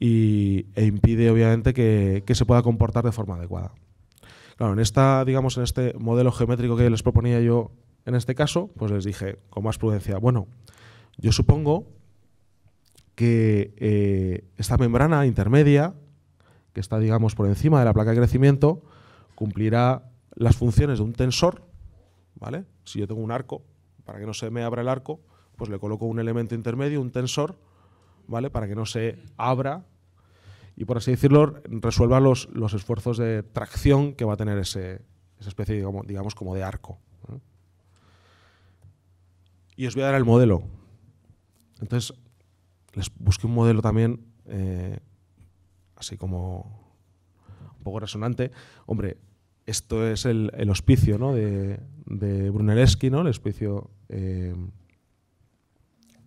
y, e impide obviamente que, se pueda comportar de forma adecuada. Claro, en, esta, digamos, en este modelo geométrico que les proponía yo en este caso, pues les dije con más prudencia, bueno, yo supongo que eh, esta membrana intermedia, que está digamos por encima de la placa de crecimiento, cumplirá las funciones de un tensor, ¿vale? Si yo tengo un arco, para que no se me abra el arco, pues le coloco un elemento intermedio, un tensor, ¿vale? Para que no se abra y, por así decirlo, resuelva los, los esfuerzos de tracción que va a tener ese, esa especie, digamos, como de arco. Y os voy a dar el modelo. Entonces, les busqué un modelo también eh, así como un poco resonante. Hombre, esto es el, hospicio de, de Brunelleschi, el hospicio eh,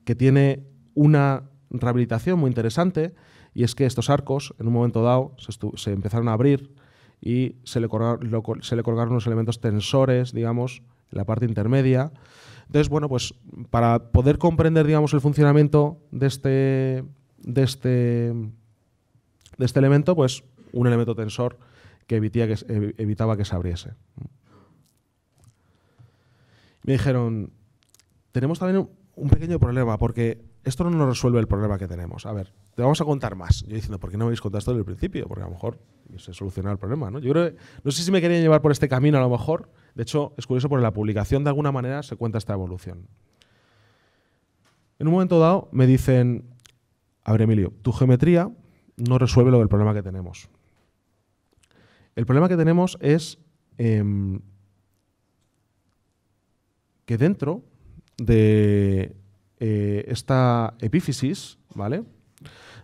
que tiene una rehabilitación muy interesante y es que estos arcos en un momento dado se, empezaron a abrir y se le, colgaron, unos elementos tensores, digamos, en la parte intermedia. Entonces, bueno, pues para poder comprender, el funcionamiento de este, de este, de este elemento, pues un elemento tensor que, evitaba que se abriese. Me dijeron, tenemos también un, pequeño problema, porque esto no nos resuelve el problema que tenemos. A ver, te vamos a contar más. Yo diciendo, ¿por qué no me habéis contado esto desde el principio? Porque a lo mejor se solucionaba el problema, ¿no? Yo creo, no sé si me querían llevar por este camino a lo mejor. De hecho, es curioso porque la publicación de alguna manera se cuenta esta evolución. En un momento dado me dicen, a ver Emilio, tu geometría no resuelve lo del problema que tenemos. El problema que tenemos es em, que dentro de eh, esta epífisis, ¿vale?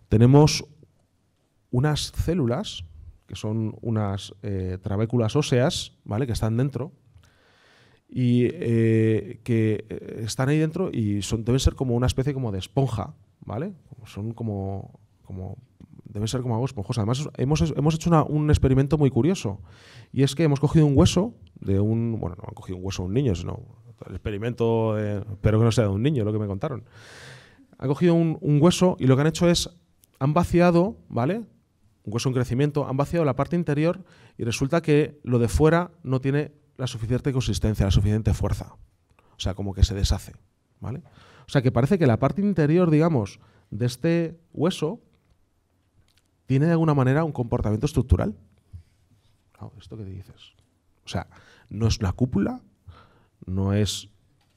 Tenemos unas células, que son unas eh, trabéculas óseas, ¿vale? Que están dentro y eh, que están ahí dentro y son, deben ser como una especie como de esponja, ¿vale? Son como, como Debe ser como algo Además, hemos, hemos hecho un experimento muy curioso. Y es que hemos cogido un hueso de un. Bueno, no han cogido un hueso de un niño, sino. El experimento, de, eh, pero que no sea de un niño, lo que me contaron. Han cogido un, un hueso y lo que han hecho es. Han vaciado, ¿vale? Un hueso en crecimiento, han vaciado la parte interior y resulta que lo de fuera no tiene la suficiente consistencia, la suficiente fuerza. O sea, como que se deshace, ¿vale? O sea, que parece que la parte interior, digamos, de este hueso tiene de alguna manera un comportamiento estructural. Claro, esto que dices. O sea, no es una cúpula, no es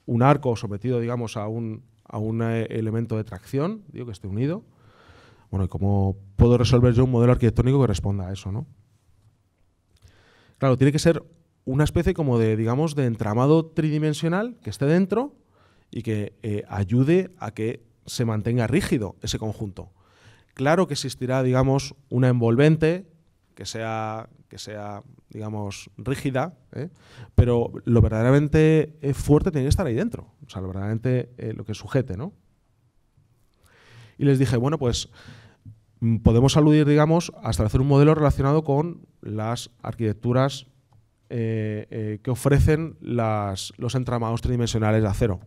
un arco sometido, digamos, a un, a un eh, elemento de tracción, digo que esté unido. Bueno, ¿y cómo puedo resolver yo un modelo arquitectónico que responda a eso, no? Claro, tiene que ser una especie como de, digamos, de entramado tridimensional que esté dentro y que eh, ayude a que se mantenga rígido ese conjunto claro que existirá, digamos, una envolvente que sea, que sea digamos, rígida, ¿eh? pero lo verdaderamente eh, fuerte tiene que estar ahí dentro, o sea, lo verdaderamente eh, lo que sujete, ¿no? Y les dije, bueno, pues mm, podemos aludir, digamos, a establecer un modelo relacionado con las arquitecturas que ofrecen los entramados tridimensionales de acero.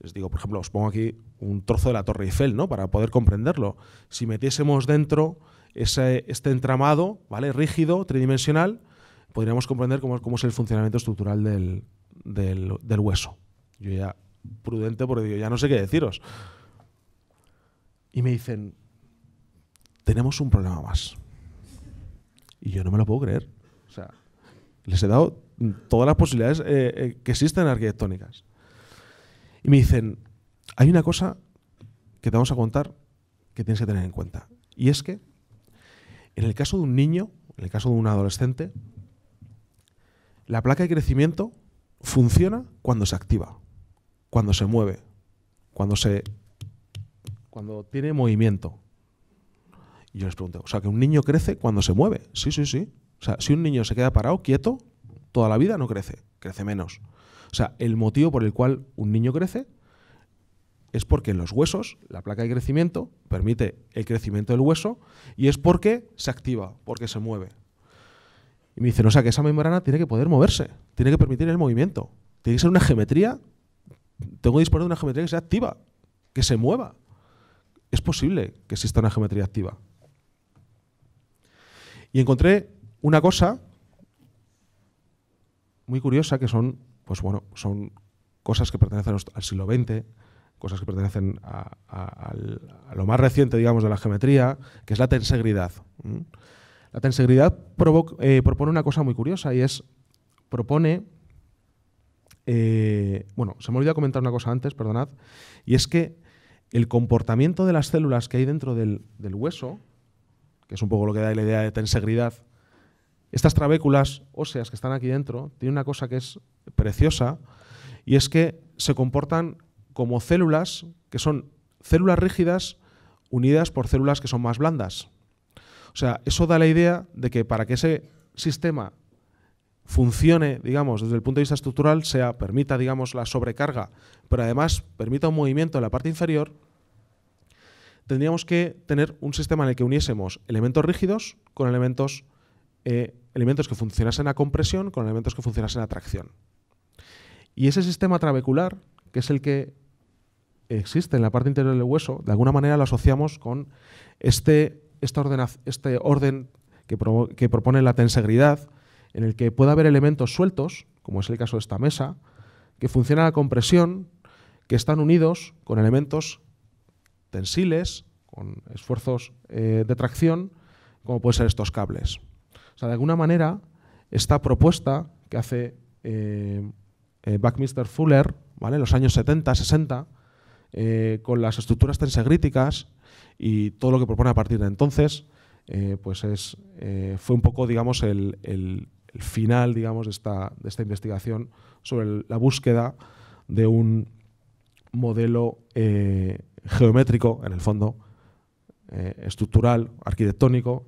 Les digo, por ejemplo, os pongo aquí un trozo de la Torre Eiffel, ¿no? Para poder comprenderlo. Si metiésemos dentro ese, este entramado, ¿vale? Rígido, tridimensional, podríamos comprender cómo, cómo es el funcionamiento estructural del, hueso. Yo ya, prudente, porque digo, ya no sé qué deciros. Y me dicen, tenemos un problema más. Y yo no me lo puedo creer. O sea, les he dado todas las posibilidades eh, eh, que existen arquitectónicas. Y me dicen, hay una cosa que te vamos a contar que tienes que tener en cuenta. Y es que en el caso de un niño, en el caso de un adolescente, la placa de crecimiento funciona cuando se activa, cuando se mueve, cuando se cuando tiene movimiento. Y yo les pregunto, o sea, que un niño crece cuando se mueve. Sí, sí, sí. O sea, si un niño se queda parado, quieto, toda la vida no crece, crece menos. O sea, el motivo por el cual un niño crece es porque los huesos, la placa de crecimiento, permite el crecimiento del hueso y es porque se activa, porque se mueve. Y me dicen, o sea, que esa membrana tiene que poder moverse, tiene que permitir el movimiento, tiene que ser una geometría, tengo que disponer de una geometría que sea activa, que se mueva. Es posible que exista una geometría activa. Y encontré una cosa muy curiosa que son pues bueno, son cosas que pertenecen al siglo XX, cosas que pertenecen a, lo más reciente, digamos, de la geometría, que es la tensegridad. La tensegridad eh, propone una cosa muy curiosa y es, propone, eh, bueno, se me olvidó comentar una cosa antes, perdonad, y es que el comportamiento de las células que hay dentro del, del hueso, que es un poco lo que da la idea de tensegridad, estas trabéculas óseas que están aquí dentro tienen una cosa que es preciosa y es que se comportan como células que son células rígidas unidas por células que son más blandas. O sea, eso da la idea de que para que ese sistema funcione, digamos, desde el punto de vista estructural, sea, permita, digamos, la sobrecarga, pero además permita un movimiento en la parte inferior, tendríamos que tener un sistema en el que uniésemos elementos rígidos con elementos eh, elementos que funcionasen a compresión con elementos que funcionasen a tracción. Y ese sistema trabecular, que es el que existe en la parte interior del hueso, de alguna manera lo asociamos con este, esta este orden que, propone la tensegridad, en el que puede haber elementos sueltos, como es el caso de esta mesa, que funcionan a compresión, que están unidos con elementos tensiles, con esfuerzos eh, de tracción, como pueden ser estos cables de alguna manera, esta propuesta que hace eh, eh Buckminster Fuller, ¿vale? En los años 70, 60, eh, con las estructuras tensegríticas y todo lo que propone a partir de entonces, eh, pues es, fue un poco, digamos, el, final, digamos, de esta, de esta investigación sobre la búsqueda de un modelo geométrico, en el fondo, estructural, arquitectónico,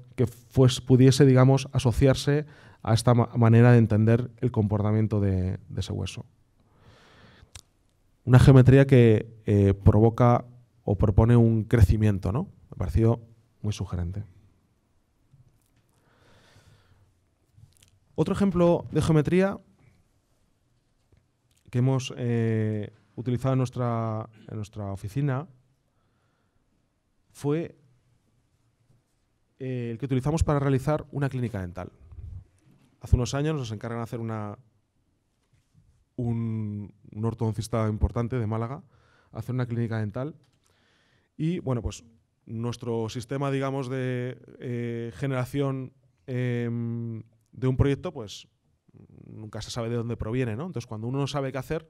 pudiese, digamos, asociarse a esta manera de entender el comportamiento de, ese hueso. Una geometría que eh, provoca o propone un crecimiento, ¿no? Me pareció muy sugerente. Otro ejemplo de geometría que hemos eh, utilizado en nuestra oficina fue eh, el que utilizamos para realizar una clínica dental. Hace unos años nos encargan de hacer una, un, ortodoncista importante de Málaga, hacer una clínica dental. Y bueno, pues nuestro sistema, digamos, de eh, generación em, de un proyecto, pues nunca se sabe de dónde proviene, ¿no? Entonces, cuando uno no sabe qué hacer,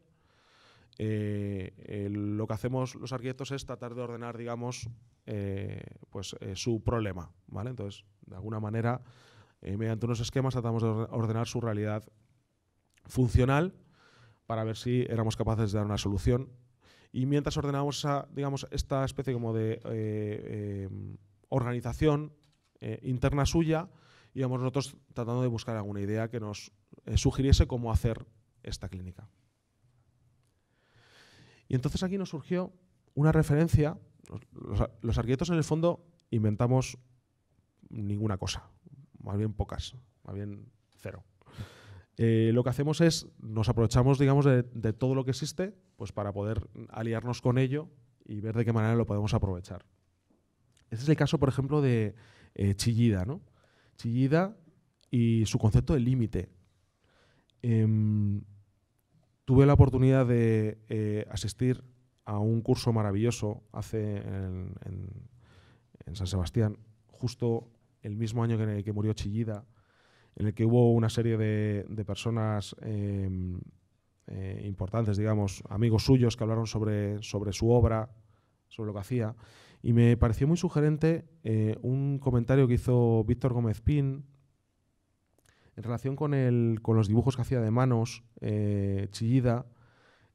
eh, lo que hacemos los arquitectos es tratar de ordenar, digamos, eh, pues, eh, su problema, ¿vale? Entonces, de alguna manera, mediante unos esquemas tratamos de ordenar su realidad funcional para ver si éramos capaces de dar una solución. Y mientras ordenábamos digamos, esta especie como de organización interna suya, íbamos nosotros tratando de buscar alguna idea que nos sugiriese cómo hacer esta clínica. Y entonces aquí nos surgió una referencia. Los, arquitectos en el fondo inventamos ninguna cosa, más bien pocas, más bien cero. Eh, lo que hacemos es, nos aprovechamos, digamos, de, todo lo que existe, pues para poder aliarnos con ello y ver de qué manera lo podemos aprovechar. Ese es el caso, por ejemplo, de eh, Chillida, ¿no? Chillida y su concepto de límite. Em, tuve la oportunidad de eh, asistir a un curso maravilloso hace en, San Sebastián, justo el mismo año que, en el que murió Chillida, en el que hubo una serie de, personas em, eh, importantes, digamos, amigos suyos que hablaron sobre, sobre su obra, sobre lo que hacía, y me pareció muy sugerente eh, un comentario que hizo Víctor Gómez Pin, en relación con, los dibujos que hacía de manos, eh, Chillida,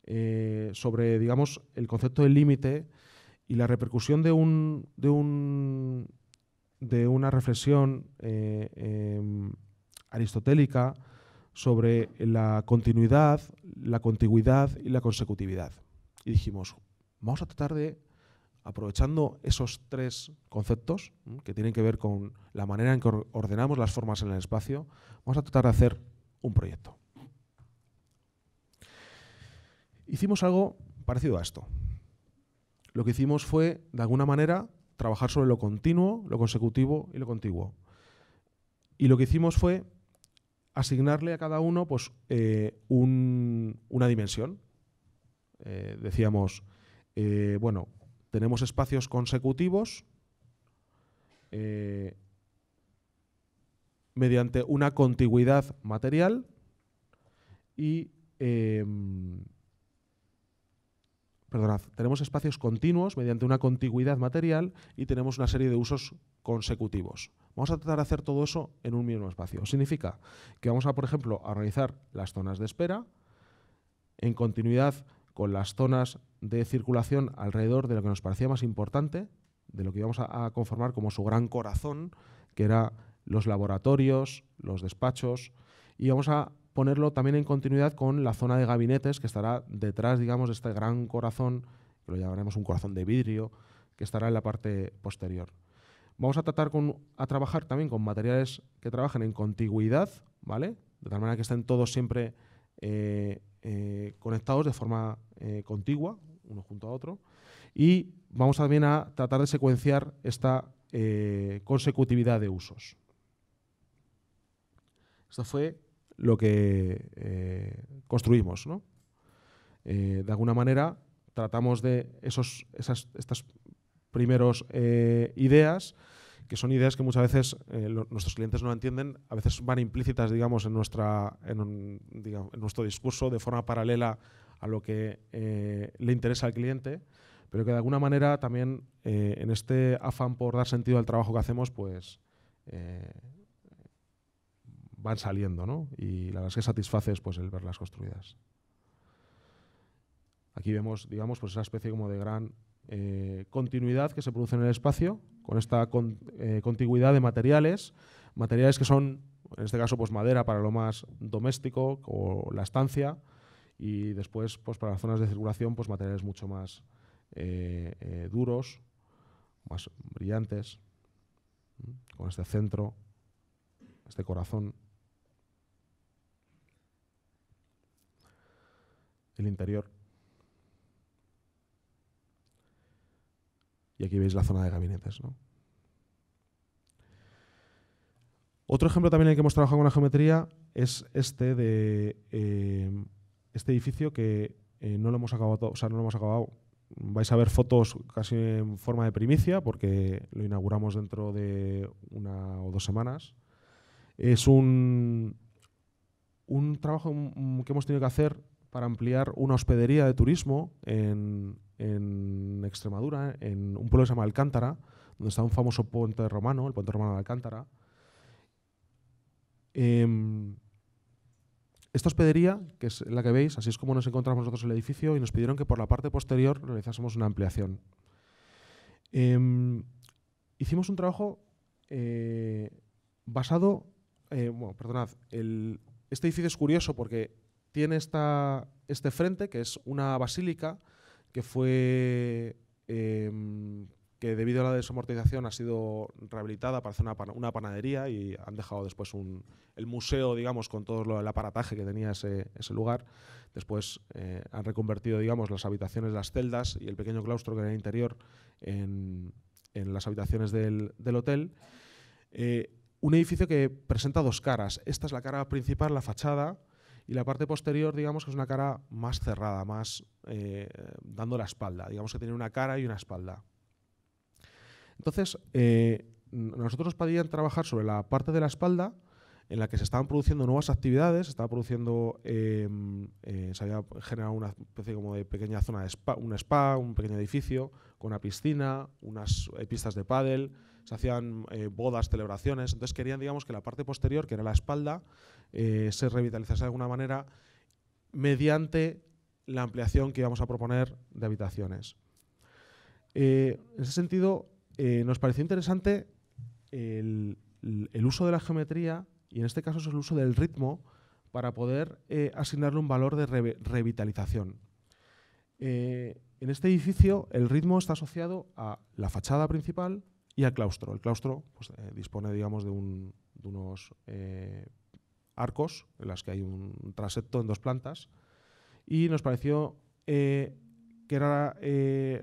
eh, sobre, digamos, el concepto del límite y la repercusión de, una reflexión eh, em, aristotélica sobre la continuidad, la contigüidad y la consecutividad. Y dijimos, vamos a tratar de aprovechando esos tres conceptos que tienen que ver con la manera en que ordenamos las formas en el espacio, vamos a tratar de hacer un proyecto. Hicimos algo parecido a esto. Lo que hicimos fue, de alguna manera, trabajar sobre lo continuo, lo consecutivo y lo contiguo. Y lo que hicimos fue asignarle a cada uno pues, eh, una dimensión. Eh, decíamos, eh, bueno, tenemos espacios consecutivos eh, mediante una contigüidad material y... Em, tenemos espacios continuos mediante una contigüidad material y tenemos una serie de usos consecutivos. Vamos a tratar de hacer todo eso en un mismo espacio. Significa que vamos a, por ejemplo, a organizar las zonas de espera en continuidad con las zonas de circulación alrededor de lo que nos parecía más importante, de lo que íbamos a, conformar como su gran corazón, que eran los laboratorios, los despachos, y vamos a ponerlo también en continuidad con la zona de gabinetes que estará detrás, digamos, de este gran corazón, que lo llamaremos un corazón de vidrio, que estará en la parte posterior. Vamos a tratar con, a trabajar también con materiales que trabajen en contigüidad, ¿vale? De tal manera que estén todos siempre eh, eh, conectados de forma eh, contigua, uno junto a otro, y vamos también a tratar de secuenciar esta eh, consecutividad de usos. Esto fue lo que construimos. de alguna manera, tratamos de esos, estas primeras ideas que son ideas que muchas veces eh, nuestros clientes no entienden, a veces van implícitas, digamos, en, nuestra, nuestro discurso de forma paralela a lo que eh, le interesa al cliente, pero que de alguna manera también eh, en este afán por dar sentido al trabajo que hacemos, pues van saliendo, ¿no? Y la verdad es que satisface pues, el verlas construidas. Aquí vemos, digamos, pues esa especie como de gran eh, continuidad que se produce en el espacio, con esta eh, contiguidad de materiales, materiales que son, en este caso, pues madera para lo más doméstico o la estancia, y después, pues para las zonas de circulación, pues materiales mucho más eh, duros, más brillantes, con este centro, este corazón. El interior. Y aquí veis la zona de gabinetes. ¿no? Otro ejemplo también en el que hemos trabajado con la geometría es este de eh, este edificio que eh, no lo hemos acabado, o sea, no lo hemos acabado. Vais a ver fotos casi en forma de primicia porque lo inauguramos dentro de una o dos semanas. Es un, un trabajo que hemos tenido que hacer para ampliar una hospedería de turismo en, en Extremadura, en un pueblo que se llama Alcántara, donde está un famoso puente romano, el puente romano de Alcántara. Em, esta hospedería, que es la que veis, así es como nos encontramos nosotros en el edificio, y nos pidieron que por la parte posterior realizásemos una ampliación. Em, hicimos un trabajo eh, basado, eh, bueno, perdonad, este edificio es curioso porque tiene esta, este frente, que es una basílica, que fue em, que debido a la desamortización ha sido rehabilitada para hacer una, panadería y han dejado después el museo, digamos, con todo el aparataje que tenía ese, lugar. Después eh, han reconvertido, digamos, las habitaciones, las celdas y el pequeño claustro que era el interior en, las habitaciones del, hotel. Eh, un edificio que presenta dos caras. Esta es la cara principal, la fachada, y la parte posterior, digamos que es una cara más cerrada, más eh, dando la espalda. Digamos que tiene una cara y una espalda. Entonces, eh, nosotros nos trabajar sobre la parte de la espalda en la que se estaban produciendo nuevas actividades, se estaba produciendo, eh, se había generado una especie como de pequeña zona de spa, un spa, un pequeño edificio con una piscina, unas pistas de pádel, se hacían eh, bodas, celebraciones, entonces querían digamos que la parte posterior, que era la espalda, eh, se revitalizase de alguna manera mediante la ampliación que íbamos a proponer de habitaciones. Eh, en ese sentido, nos pareció interesante el, uso de la geometría, y en este caso es el uso del ritmo, para poder asignarle un valor de revitalización. en este edificio el ritmo está asociado a la fachada principal, y al claustro. El claustro pues, eh, dispone, digamos, de, unos eh, arcos en los que hay un transepto en dos plantas y nos pareció eh, que era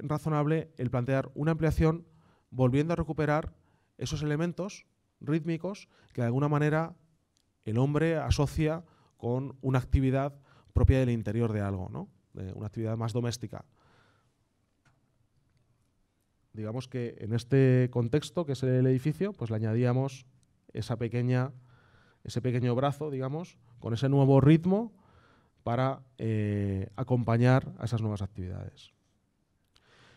razonable el plantear una ampliación volviendo a recuperar esos elementos rítmicos que de alguna manera el hombre asocia con una actividad propia del interior de algo, una actividad más doméstica digamos que en este contexto, que es el edificio, pues le añadíamos esa pequeña, ese pequeño brazo, digamos, con ese nuevo ritmo para eh, acompañar a esas nuevas actividades.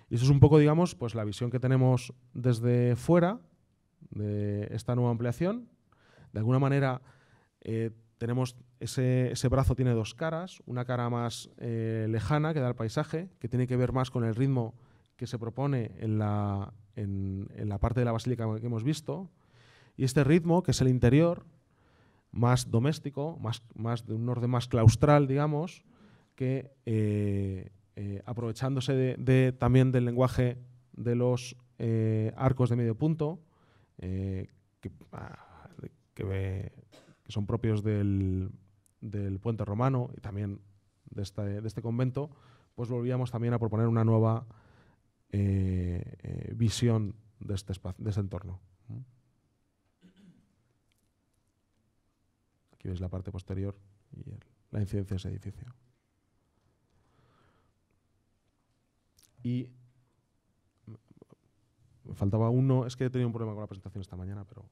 Y eso es un poco, digamos, pues la visión que tenemos desde fuera de esta nueva ampliación. De alguna manera, eh, tenemos ese, brazo tiene dos caras, una cara más eh, lejana que da el paisaje, que tiene que ver más con el ritmo que se propone en la, en, la parte de la basílica que hemos visto, y este ritmo, que es el interior, más doméstico, más, más de un orden más claustral, digamos, que eh, eh, aprovechándose de, también del lenguaje de los eh, arcos de medio punto, ah, que, son propios del, puente romano y también de este convento, pues volvíamos también a proponer una nueva eh, eh, visión de este, espacio, de entorno. Aquí veis la parte posterior y la incidencia de ese edificio. Y me faltaba uno, es que he tenido un problema con la presentación esta mañana, pero...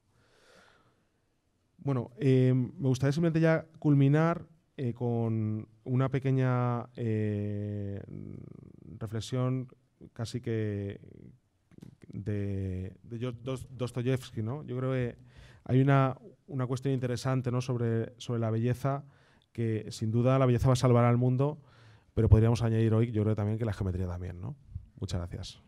Bueno, eh, me gustaría simplemente ya culminar con una pequeña reflexión casi que de, Dostoyevsky, ¿no? Yo creo que hay una, cuestión interesante ¿no? sobre, la belleza, que sin duda la belleza va a salvar al mundo, pero podríamos añadir hoy, yo creo también que la geometría también, ¿no? Muchas gracias.